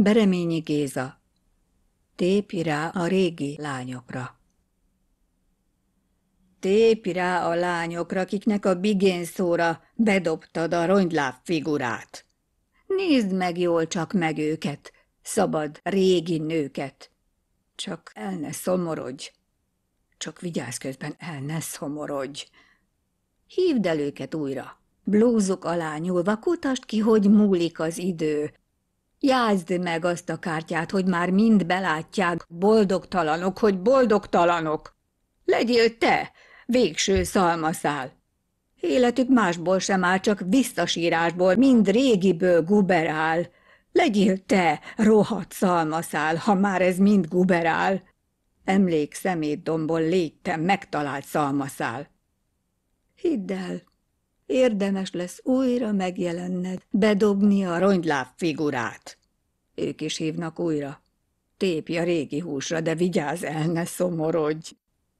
Bereményi Géza Tépi rá a régi lányokra Tépi rá a lányokra, kiknek a bigén szóra bedobtad a rongyláb figurát. Nézd meg jól csak meg őket, szabad régi nőket. Csak el ne szomorodj, csak vigyázz közben el ne szomorodj. Hívd el őket újra, blúzuk alá nyúlva, kutasd ki, hogy múlik az idő, Jázd meg azt a kártyát, hogy már mind belátják, boldogtalanok, hogy boldogtalanok. Legyél te, végső szalmaszál. Életük másból sem áll, csak visszasírásból, mind régiből guberál. Legyél te, rohadt szalmaszál, ha már ez mind guberál. Emlék szemétdombon légy te megtalált szalmaszál. Hidd el, érdemes lesz újra megjelenned, bedobni a rongyláv figurát. Ők is hívnak újra. Tépj a régi húsra, de vigyázz el, ne szomorodj.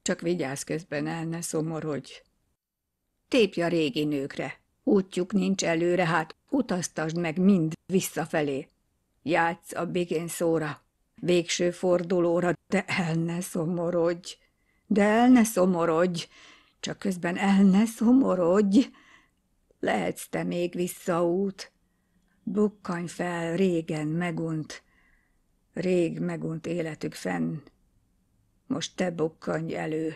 Csak vigyázz közben el, ne szomorodj. Tépj a régi nőkre. Útjuk nincs előre, hát utaztasd meg mind visszafelé. Játsz a bigén szóra, végső fordulóra, de el ne szomorodj. De el ne szomorodj, csak közben el ne szomorodj lehetsz te még visszaút. bukkany fel, régen megunt, rég megunt életük fenn. Most te bukkanj elő.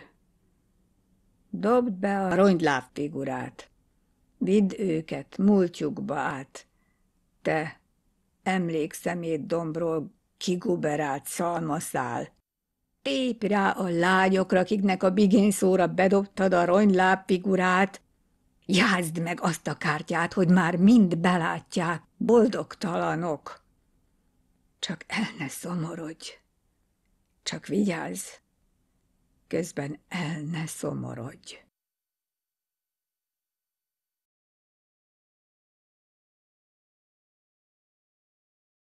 Dobd be a rongyláv figurát. Vidd őket múltjukba át. Te, emlékszemét dombról kiguberált szalmaszál. Tépj rá a lányokra, akiknek a bigén szóra bedobtad a rongyláb figurát. Jázd meg azt a kártyát, hogy már mind belátják, boldogtalanok. Csak el ne szomorodj. Csak vigyázz. Közben el ne szomorodj.